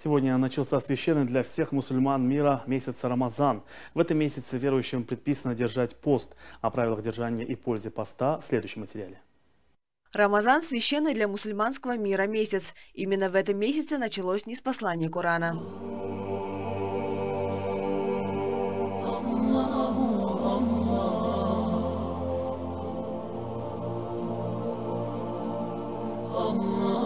Сегодня начался священный для всех мусульман мира месяц Рамазан. В этом месяце верующим предписано держать пост. О правилах держания и пользе поста в следующем материале. Рамазан – священный для мусульманского мира месяц. Именно в этом месяце началось неспослание Корана. Allah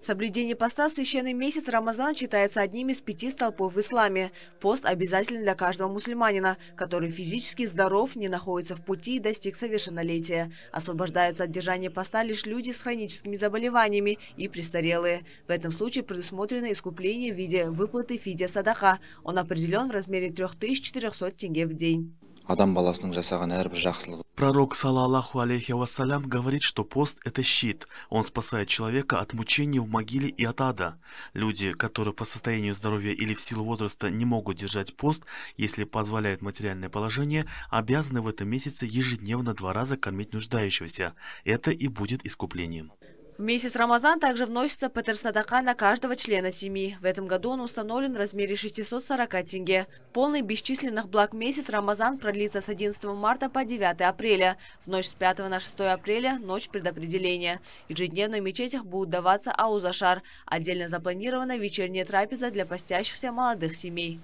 Соблюдение поста в священный месяц Рамазан считается одним из пяти столпов в исламе. Пост обязателен для каждого мусульманина, который физически здоров, не находится в пути и достиг совершеннолетия. Освобождаются от держания поста лишь люди с хроническими заболеваниями и престарелые. В этом случае предусмотрено искупление в виде выплаты фидия садаха. Он определен в размере 3400 тенге в день адам баласының жасаған әрбір жақсылығы. Пророк, салаллаху алейхи вассалям, говорит, что пост – это щит. Он спасает человека от мучений в могиле и от ада. Люди, которые по состоянию здоровья или в силу возраста не могут держать пост, если позволяет материальное положение, обязаны в этом месяце ежедневно два раза кормить нуждающегося. Это и будет искуплением. В месяц Рамазан также вносится Петер Садака на каждого члена семьи. В этом году он установлен в размере 640 тенге. Полный бесчисленных благ месяц Рамазан продлится с 11 марта по 9 апреля. В ночь с 5 на 6 апреля – ночь предопределения. Ежедневно в мечетях будут даваться аузашар. Отдельно запланирована вечерняя трапеза для постящихся молодых семей.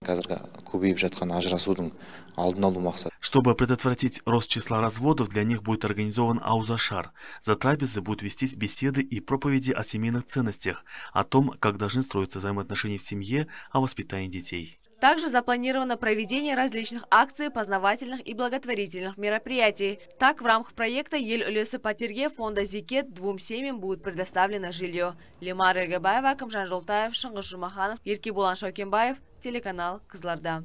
қазіргі чтобы предотвратить рост числа разводов, для них будет организован аузашар. За трапезы будут вестись беседы и проповеди о семейных ценностях, о том, как должны строиться взаимоотношения в семье, о воспитании детей. Также запланировано проведение различных акций, познавательных и благотворительных мероприятий. Так, в рамках проекта «Ель-Улесы Патирге» фонда «Зикет» двум семьям будет предоставлено жилье. Лимар Эргебаева, Камжан Жолтаев, Шыңғыз Жумаханов, Ирки Булан Шокенбаев, телеканал «Кызларда».